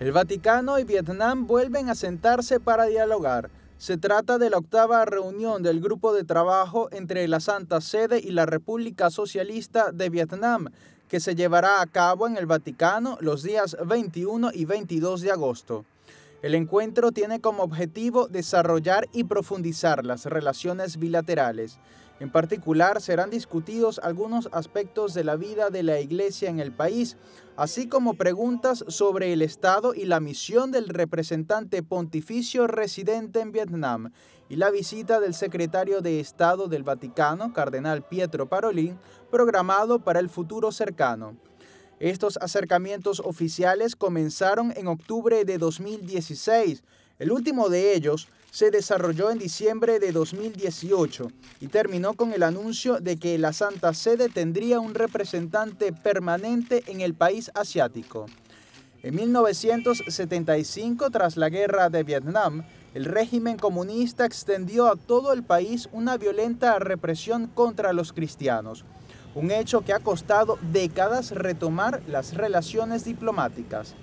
El Vaticano y Vietnam vuelven a sentarse para dialogar. Se trata de la octava reunión del grupo de trabajo entre la Santa Sede y la República Socialista de Vietnam, que se llevará a cabo en el Vaticano los días 21 y 22 de agosto. El encuentro tiene como objetivo desarrollar y profundizar las relaciones bilaterales. En particular, serán discutidos algunos aspectos de la vida de la Iglesia en el país, así como preguntas sobre el Estado y la misión del representante pontificio residente en Vietnam y la visita del secretario de Estado del Vaticano, Cardenal Pietro Parolin, programado para el futuro cercano. Estos acercamientos oficiales comenzaron en octubre de 2016. El último de ellos se desarrolló en diciembre de 2018 y terminó con el anuncio de que la Santa Sede tendría un representante permanente en el país asiático. En 1975, tras la guerra de Vietnam, el régimen comunista extendió a todo el país una violenta represión contra los cristianos un hecho que ha costado décadas retomar las relaciones diplomáticas.